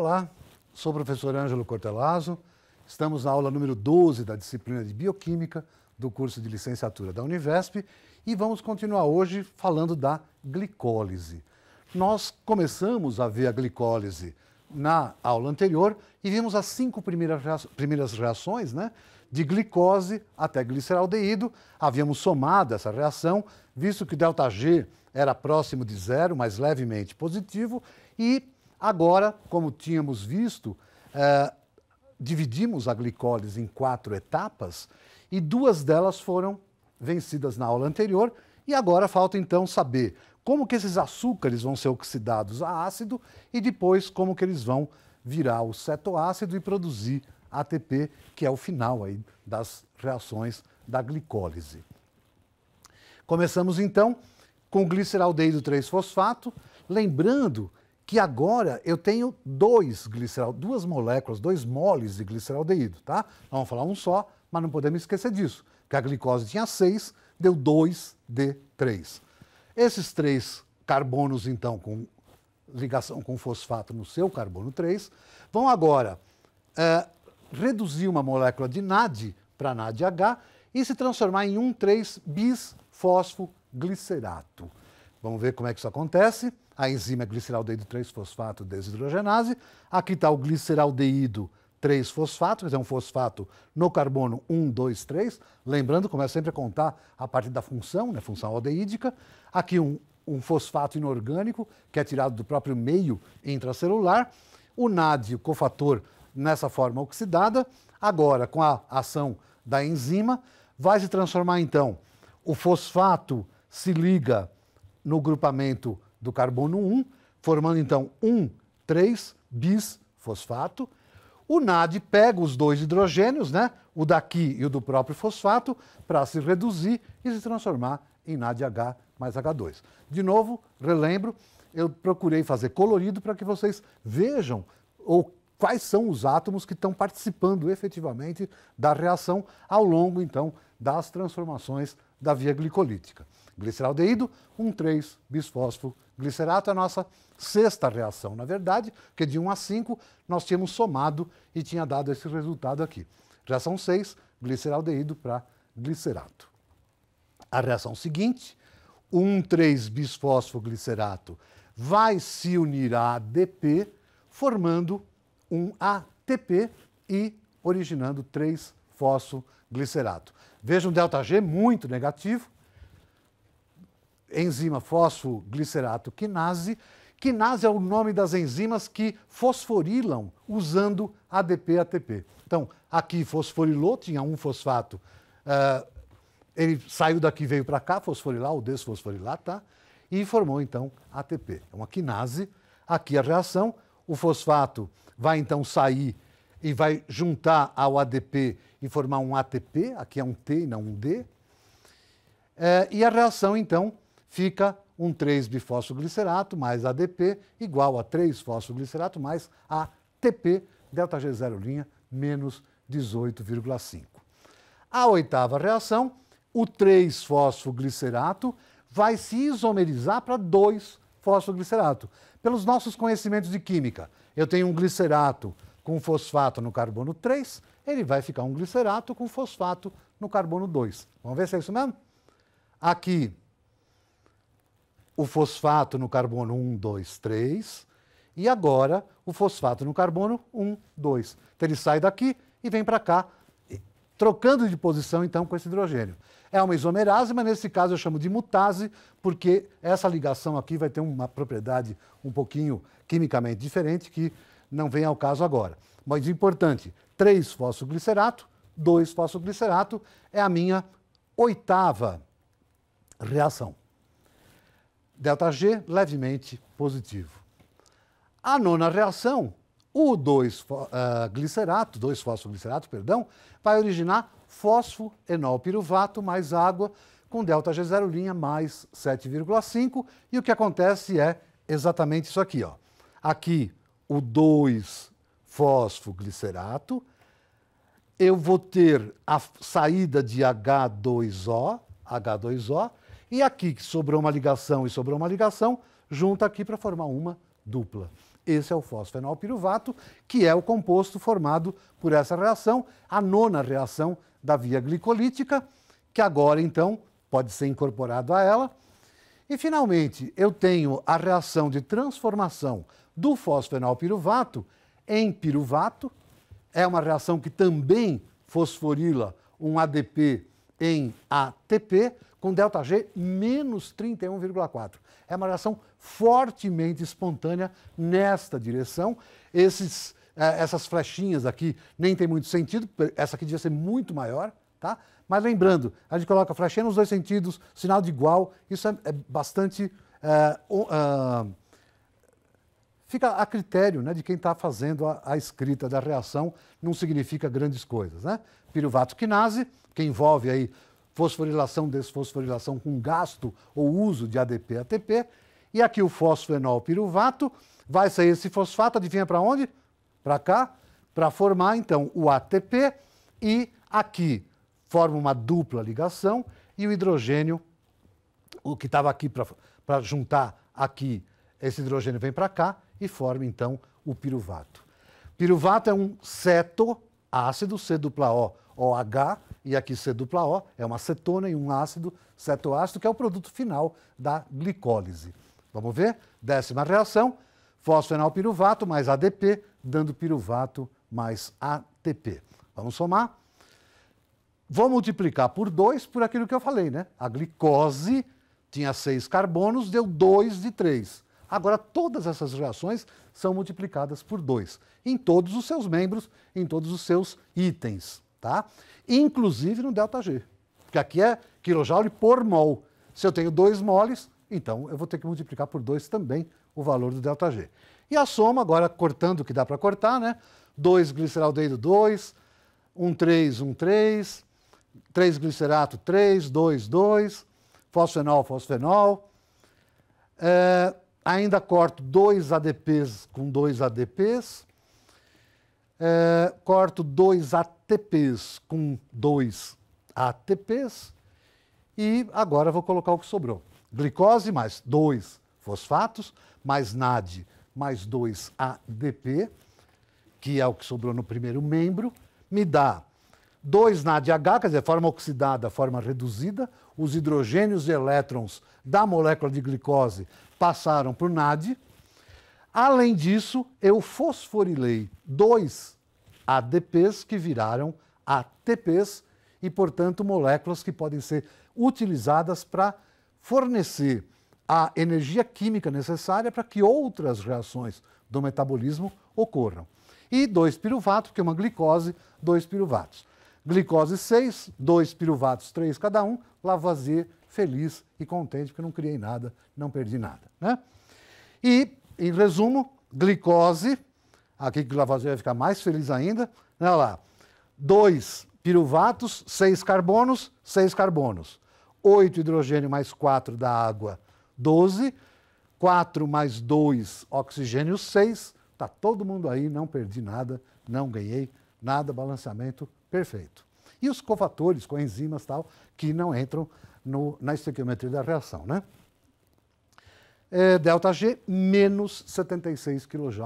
Olá, sou o professor Ângelo Cortelazzo. Estamos na aula número 12 da disciplina de Bioquímica do curso de licenciatura da Univesp e vamos continuar hoje falando da glicólise. Nós começamos a ver a glicólise na aula anterior e vimos as cinco primeiras reações, né? De glicose até gliceraldeído. Havíamos somado essa reação, visto que o ΔG era próximo de zero, mas levemente positivo, e Agora, como tínhamos visto, é, dividimos a glicólise em quatro etapas e duas delas foram vencidas na aula anterior. E agora falta então saber como que esses açúcares vão ser oxidados a ácido e depois como que eles vão virar o cetoácido e produzir ATP, que é o final aí das reações da glicólise. Começamos então com gliceraldeído 3-fosfato, lembrando que agora eu tenho dois glicerol, duas moléculas, dois moles de gliceraldeído, tá? Nós vamos falar um só, mas não podemos esquecer disso, que a glicose tinha seis, deu 2 de 3. Esses três carbonos, então, com ligação com fosfato no seu carbono 3, vão agora é, reduzir uma molécula de NAD para NADH e se transformar em 1,3 bisfosfoglicerato. Vamos ver como é que isso acontece a enzima gliceraldeído 3-fosfato desidrogenase. Aqui está o gliceraldeído 3-fosfato, que é um fosfato no carbono 1, 2, 3. Lembrando, começa é sempre a contar a parte da função, né, função aldeídica. Aqui um, um fosfato inorgânico, que é tirado do próprio meio intracelular. O NAD, o cofator, nessa forma oxidada. Agora, com a ação da enzima, vai se transformar então o fosfato se liga no grupamento do carbono 1, formando então 1, 3 bisfosfato. O NAD pega os dois hidrogênios, né, o daqui e o do próprio fosfato, para se reduzir e se transformar em NADH mais H2. De novo, relembro, eu procurei fazer colorido para que vocês vejam ou quais são os átomos que estão participando efetivamente da reação ao longo, então, das transformações da via glicolítica gliceraldeído, 1,3-bisfosfoglicerato é a nossa sexta reação, na verdade, porque de 1 a 5 nós tínhamos somado e tinha dado esse resultado aqui. Reação 6, gliceraldeído para glicerato. A reação seguinte, 1,3-bisfosfoglicerato, vai se unir a ADP, formando um ATP e originando 3-fosfoglicerato. Veja um ΔG muito negativo, enzima fosfoglicerato quinase. Quinase é o nome das enzimas que fosforilam usando ADP-ATP. Então, aqui fosforilou, tinha um fosfato, uh, ele saiu daqui, veio para cá, fosforilar ou desfosforilar, tá? E formou então ATP. É uma quinase. Aqui a reação, o fosfato vai então sair e vai juntar ao ADP e formar um ATP, aqui é um T e não um D. Eh, e a reação, então, fica um 3-bifosfoglicerato mais ADP igual a 3-fosfoglicerato mais ATP, delta G0' linha, menos 18,5. A oitava reação, o 3-fosfoglicerato vai se isomerizar para 2-fosfoglicerato. Pelos nossos conhecimentos de química, eu tenho um glicerato com fosfato no carbono 3, ele vai ficar um glicerato com fosfato no carbono 2. Vamos ver se é isso mesmo? Aqui o fosfato no carbono 1, 2, 3 e agora o fosfato no carbono 1, 2. Então ele sai daqui e vem para cá, trocando de posição então com esse hidrogênio. É uma isomerase, mas nesse caso eu chamo de mutase, porque essa ligação aqui vai ter uma propriedade um pouquinho quimicamente diferente que não vem ao caso agora. Mas importante, 3 fosfoglicerato, 2 fosfoglicerato é a minha oitava reação. ΔG levemente positivo. A nona reação, o 2-glicerato, eh, 2-fosfoglicerato, perdão, vai originar fosfoenolpiruvato mais água com delta G0 linha mais 7,5 e o que acontece é exatamente isso aqui, ó. Aqui o 2 fosfoglicerato, eu vou ter a saída de H2O, H2O, e aqui, que sobrou uma ligação e sobrou uma ligação, junta aqui para formar uma dupla. Esse é o fosfenolpiruvato, que é o composto formado por essa reação, a nona reação da via glicolítica, que agora então pode ser incorporado a ela. E finalmente, eu tenho a reação de transformação do fosfenolpiruvato em piruvato. É uma reação que também fosforila um ADP em ATP, com ΔG menos 31,4. É uma reação fortemente espontânea nesta direção. Esses, é, essas flechinhas aqui nem tem muito sentido, essa aqui devia ser muito maior, tá? Mas lembrando, a gente coloca a flechinha nos dois sentidos, sinal de igual, isso é, é bastante é, uh, fica a critério né, de quem está fazendo a, a, escrita da reação, não significa grandes coisas. Né? Piruvato quinase, que envolve aí fosforilação, desfosforilação com gasto ou uso de ADP ATP, e aqui o fosfenol piruvato, vai sair esse fosfato, adivinha para onde? Para cá, para formar então o ATP e aqui forma uma dupla ligação e o hidrogênio, o que estava aqui para juntar aqui esse hidrogênio vem para cá e forma então o piruvato. Piruvato é um cetoácido, C dupla O, OH, e aqui C dupla O, é uma cetona e um ácido, cetoácido, que é o produto final da glicólise. Vamos ver? Décima reação, fosfenalpiruvato mais ADP, dando piruvato mais ATP. Vamos somar? Vou multiplicar por 2 por aquilo que eu falei, né? A glicose tinha 6 carbonos, deu 2 de 3. Agora, todas essas reações são multiplicadas por 2, em todos os seus membros, em todos os seus itens, tá? Inclusive no ΔG, porque aqui é quilojoule por mol. Se eu tenho 2 moles, então eu vou ter que multiplicar por 2 também o valor do ΔG. E a soma, agora cortando o que dá para cortar, né? 2 gliceraldeído 2, 1, 3, 1, 3, 3 glicerato 3, 2, 2, fosfenol, fosfenol. É Ainda corto dois ADPs com dois ADPs. É, corto dois ATPs com dois ATPs. E agora vou colocar o que sobrou. Glicose mais dois fosfatos, mais NAD mais dois ADP, que é o que sobrou no primeiro membro, me dá dois NADH, quer dizer, forma oxidada, forma reduzida, os hidrogênios e elétrons da molécula de glicose passaram para o NAD. Além disso, eu fosforilei dois ADPs que viraram ATPs e, portanto, moléculas que podem ser utilizadas para fornecer a energia química necessária para que outras reações do metabolismo ocorram. E dois piruvato que é uma glicose, dois piruvatos. Glicose 6, 2 piruvatos 3 cada um, Lavoisier feliz e contente, porque não criei nada, não perdi nada. Né? E, em resumo, glicose, aqui que Lavoisier vai ficar mais feliz ainda, né, olha lá, dois piruvatos, seis carbonos, seis carbonos, 8 hidrogênio mais 4 da água, 12, 4 mais 2, oxigênio 6, está todo mundo aí, não perdi nada, não ganhei nada, balanceamento perfeito e os cofatores, com enzimas tal, que não entram no, na estequiometria da reação. Né? É, delta G, menos 76 kJ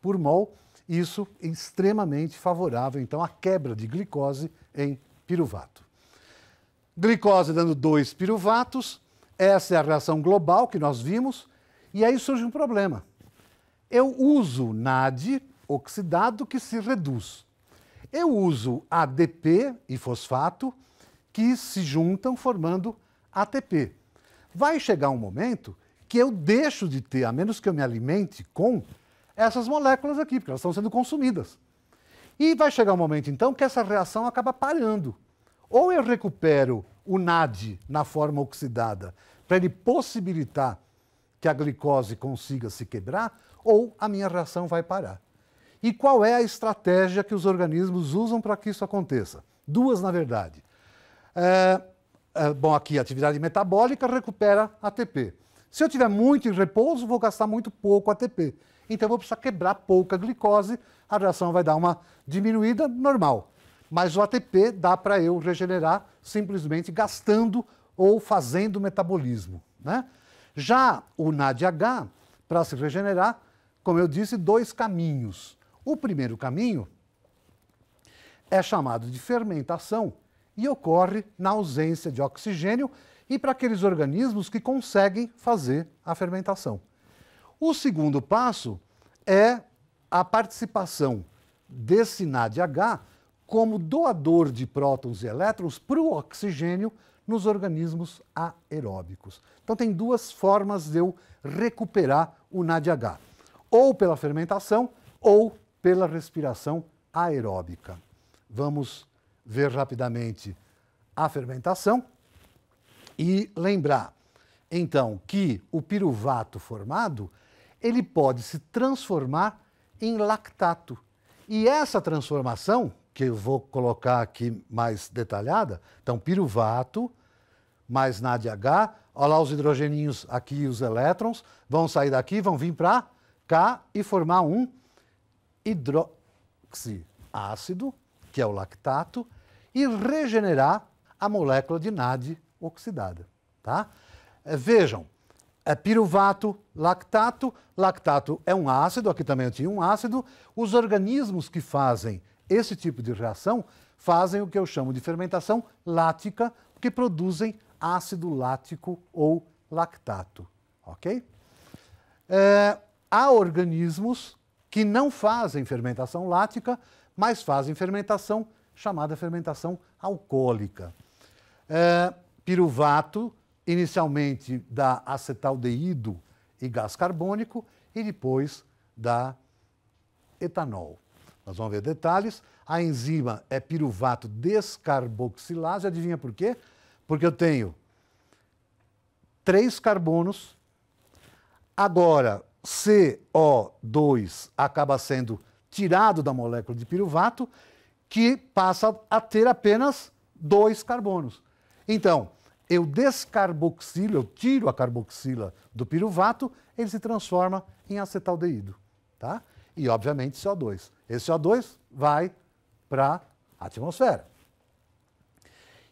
por mol. Isso é extremamente favorável, então, à quebra de glicose em piruvato. Glicose dando dois piruvatos, essa é a reação global que nós vimos, e aí surge um problema. Eu uso NAD oxidado que se reduz. Eu uso ADP e fosfato que se juntam formando ATP. Vai chegar um momento que eu deixo de ter, a menos que eu me alimente com essas moléculas aqui, porque elas estão sendo consumidas. E vai chegar um momento, então, que essa reação acaba parando. Ou eu recupero o NAD na forma oxidada, para ele possibilitar que a glicose consiga se quebrar, ou a minha reação vai parar. E qual é a estratégia que os organismos usam para que isso aconteça? Duas, na verdade. É, é, bom, aqui a atividade metabólica recupera ATP. Se eu tiver muito em repouso, vou gastar muito pouco ATP. Então, eu vou precisar quebrar pouca glicose, a reação vai dar uma diminuída normal. Mas o ATP dá para eu regenerar simplesmente gastando ou fazendo metabolismo. Né? Já o NADH, para se regenerar, como eu disse, dois caminhos. O primeiro caminho é chamado de fermentação e ocorre na ausência de oxigênio e para aqueles organismos que conseguem fazer a fermentação. O segundo passo é a participação desse NADH como doador de prótons e elétrons para o oxigênio nos organismos aeróbicos. Então tem duas formas de eu recuperar o NADH, ou pela fermentação ou pela respiração aeróbica. Vamos ver rapidamente a fermentação e lembrar, então, que o piruvato formado, ele pode se transformar em lactato. E essa transformação, que eu vou colocar aqui mais detalhada, então piruvato mais NADH, olha lá os hidrogeninhos aqui, os elétrons, vão sair daqui, vão vir para cá e formar um hidroxiácido, que é o lactato, e regenerar a molécula de NAD oxidada. Tá? Eh, vejam, é piruvato, lactato. Lactato é um ácido, aqui também eu tinha um ácido. Os organismos que fazem esse tipo de reação fazem o que eu chamo de fermentação lática, que produzem ácido lático ou lactato. Ok? É, há organismos que não fazem fermentação lática, mas fazem fermentação chamada fermentação alcoólica. É, piruvato, inicialmente da acetaldeído e gás carbônico, e depois da etanol. Nós vamos ver detalhes. A enzima é piruvato descarboxilase. Adivinha por quê? Porque eu tenho três carbonos. Agora, CO2 acaba sendo tirado da molécula de piruvato, que passa a ter apenas dois carbonos. Então, eu descarboxilo, eu tiro a carboxila do piruvato, ele se transforma em acetaldeído, tá? E, obviamente, CO2. Esse CO2 vai para a atmosfera.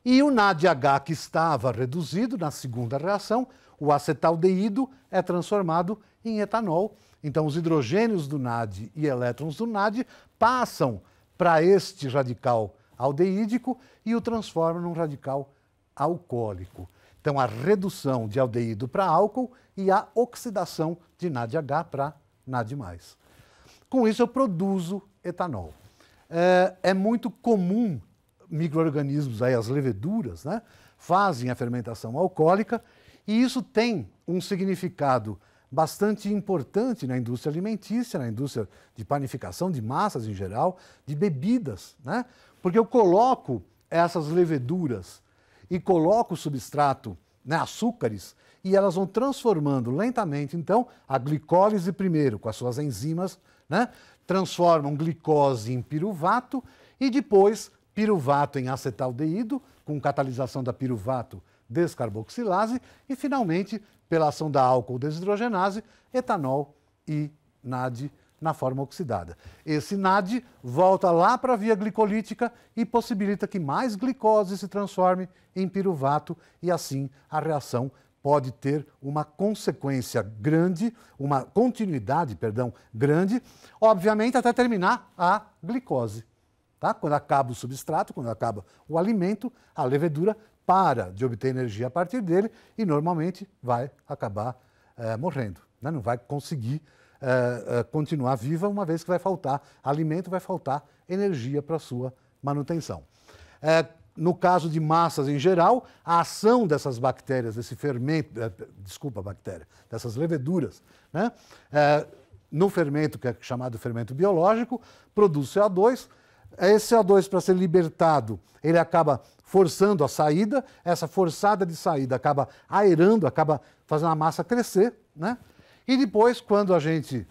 E o NADH que estava reduzido na segunda reação o acetaldeído é transformado em etanol. Então, os hidrogênios do NAD e elétrons do NAD passam para este radical aldeídico e o transformam num radical alcoólico. Então, a redução de aldeído para álcool e a oxidação de NADH para NAD+. Com isso, eu produzo etanol. É, é muito comum micro-organismos, as leveduras, né, fazem a fermentação alcoólica e isso tem um significado bastante importante na indústria alimentícia, na indústria de panificação de massas em geral, de bebidas, né? Porque eu coloco essas leveduras e coloco o substrato, né, açúcares, e elas vão transformando lentamente, então, a glicólise primeiro, com as suas enzimas, né? Transformam glicose em piruvato e depois piruvato em acetaldeído, com catalisação da piruvato descarboxilase e, finalmente, pela ação da álcool desidrogenase, etanol e NAD na forma oxidada. Esse NAD volta lá para a via glicolítica e possibilita que mais glicose se transforme em piruvato e, assim, a reação pode ter uma consequência grande, uma continuidade, perdão, grande, obviamente até terminar a glicose. Tá? Quando acaba o substrato, quando acaba o alimento, a levedura para de obter energia a partir dele e normalmente vai acabar é, morrendo. Né? Não vai conseguir é, é, continuar viva, uma vez que vai faltar alimento, vai faltar energia para sua manutenção. no caso de massas em geral, a ação dessas bactérias, desse fermento, desculpa, bactéria, dessas leveduras, né? no fermento, que é chamado fermento biológico, produz CO2, é esse CO2 para ser libertado, ele acaba forçando a saída, essa forçada de saída acaba aerando, acaba fazendo a massa crescer, né? E depois, quando a gente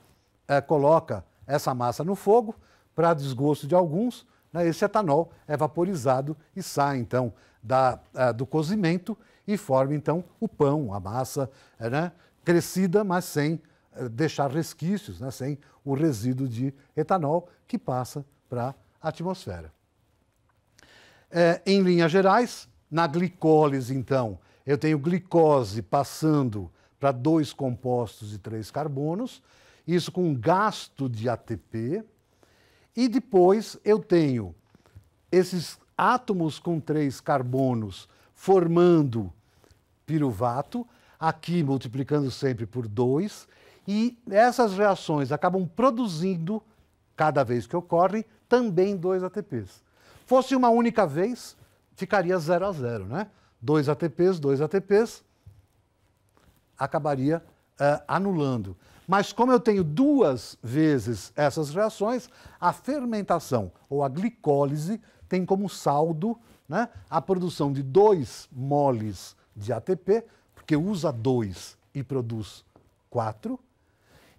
é, coloca essa massa no fogo, para desgosto de alguns, né, esse etanol é vaporizado e sai então da, é, do cozimento e forma então o pão, a massa é, né, crescida, mas sem é, deixar resquícios, né, sem o resíduo de etanol que passa para atmosfera. É, em linhas gerais, na glicólise, então, eu tenho glicose passando para dois compostos e três carbonos, isso com gasto de ATP, e depois eu tenho esses átomos com três carbonos formando piruvato, aqui multiplicando sempre por dois, e essas reações acabam produzindo, cada vez que ocorrem, também dois ATPs. Fosse uma única vez, ficaria 0 a 0, né? Dois ATPs, dois ATPs, acabaria uh, anulando. Mas como eu tenho duas vezes essas reações, a fermentação ou a glicólise tem como saldo né, a produção de dois moles de ATP, porque usa dois e produz quatro.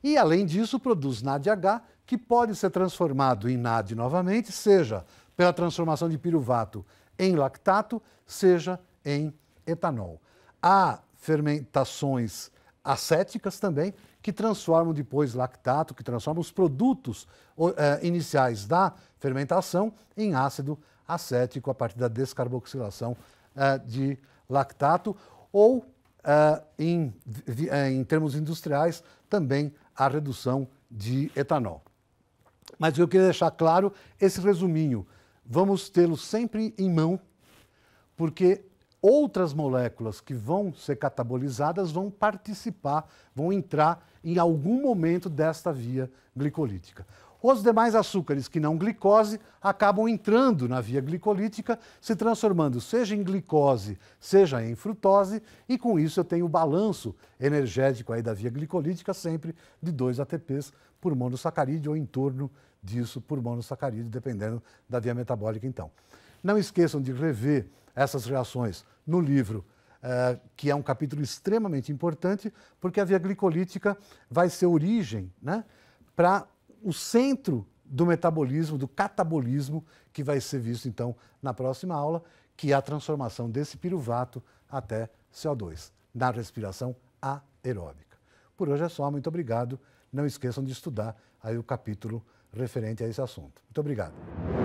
E além disso, produz NADH, que pode ser transformado em NAD novamente, seja pela transformação de piruvato em lactato, seja em etanol. Há fermentações acéticas também que transformam depois lactato, que transformam os produtos é, iniciais da fermentação em ácido acético a partir da descarboxilação é, de lactato ou é, em, em termos industriais também a redução de etanol. Mas eu queria deixar claro esse resuminho. Vamos tê-lo sempre em mão, porque outras moléculas que vão ser catabolizadas vão participar, vão entrar em algum momento desta via glicolítica. Os demais açúcares que não glicose acabam entrando na via glicolítica, se transformando seja em glicose, seja em frutose, e com isso eu tenho o balanço energético aí da via glicolítica sempre de 2 ATPs por monossacarídeo ou em torno disso por monossacarídeo, dependendo da via metabólica, então. Não esqueçam de rever essas reações no livro, eh, que é um capítulo extremamente importante, porque a via glicolítica vai ser origem né, para o centro do metabolismo, do catabolismo, que vai ser visto então na próxima aula, que é a transformação desse piruvato até CO2, na respiração aeróbica. Por hoje é só, muito obrigado. Não esqueçam de estudar aí o capítulo referente a esse assunto. Muito obrigado.